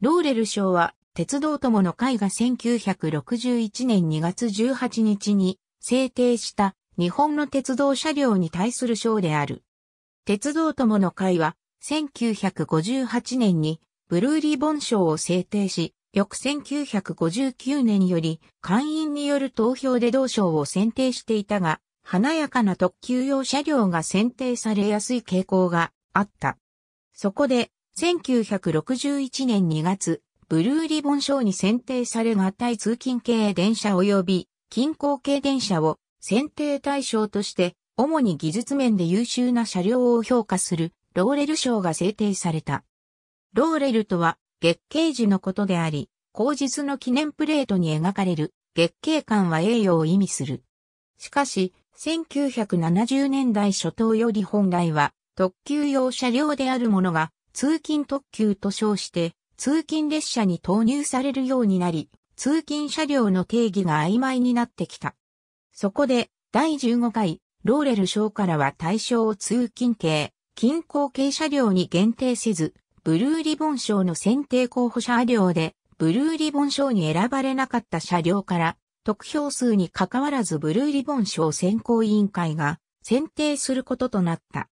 ローレル賞は、鉄道友の会が1961年2月18日に制定した日本の鉄道車両に対する賞である。鉄道友の会は、1958年にブルーリボン賞を制定し、翌1959年より会員による投票で同賞を選定していたが、華やかな特急用車両が選定されやすい傾向があった。そこで、1961年2月、ブルーリボン賞に選定され合体通勤系電車及び近郊系電車を選定対象として、主に技術面で優秀な車両を評価するローレル賞が制定された。ローレルとは月桂樹のことであり、後日の記念プレートに描かれる月桂冠は栄誉を意味する。しかし、1970年代初頭より本来は特急用車両であるものが通勤特急と称して、通勤列車に投入されるようになり、通勤車両の定義が曖昧になってきた。そこで、第15回、ローレル賞からは対象を通勤系、近郊系車両に限定せず、ブルーリボン賞の選定候補車両で、ブルーリボン賞に選ばれなかった車両から、得票数に関わらずブルーリボン賞選考委員会が選定することとなった。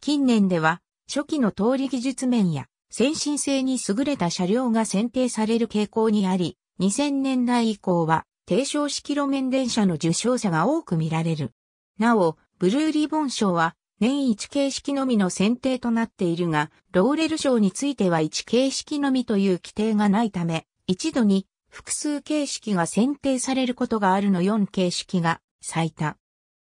近年では、初期の通り技術面や先進性に優れた車両が選定される傾向にあり、2000年代以降は低床式路面電車の受賞者が多く見られる。なお、ブルーリボン賞は年1形式のみの選定となっているが、ローレル賞については1形式のみという規定がないため、一度に複数形式が選定されることがあるの4形式が最多。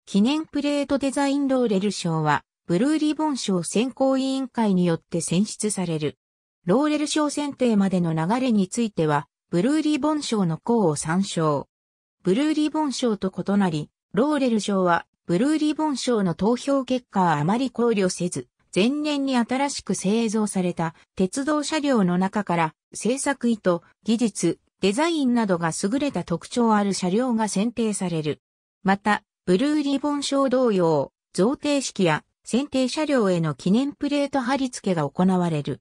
記念プレートデザインローレル賞はブルーリボン賞選考委員会によって選出される。ローレル賞選定までの流れについては、ブルーリボン賞の項を参照。ブルーリボン賞と異なり、ローレル賞は、ブルーリボン賞の投票結果はあまり考慮せず、前年に新しく製造された鉄道車両の中から製作意図、技術、デザインなどが優れた特徴ある車両が選定される。また、ブルーリボン賞同様、贈呈式や選定車両への記念プレート貼り付けが行われる。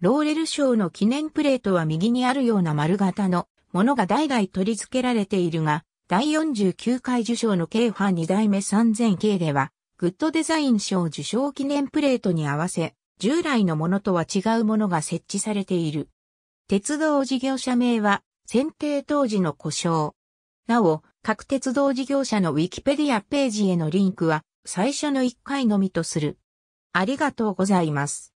ローレル賞の記念プレートは右にあるような丸型のものが代々取り付けられているが、第49回受賞の京派2代目3000系では、グッドデザイン賞受賞記念プレートに合わせ、従来のものとは違うものが設置されている。鉄道事業者名は、選定当時の故障。なお、各鉄道事業者のウィキペディアページへのリンクは、最初の1回のみとする。ありがとうございます。